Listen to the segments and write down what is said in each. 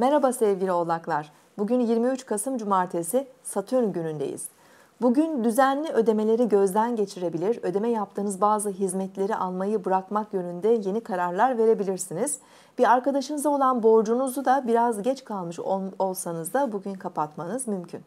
Merhaba sevgili oğlaklar. Bugün 23 Kasım Cumartesi Satürn günündeyiz. Bugün düzenli ödemeleri gözden geçirebilir, ödeme yaptığınız bazı hizmetleri almayı bırakmak yönünde yeni kararlar verebilirsiniz. Bir arkadaşınıza olan borcunuzu da biraz geç kalmış olsanız da bugün kapatmanız mümkün.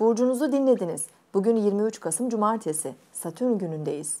Burcunuzu dinlediniz. Bugün 23 Kasım Cumartesi, Satürn günündeyiz.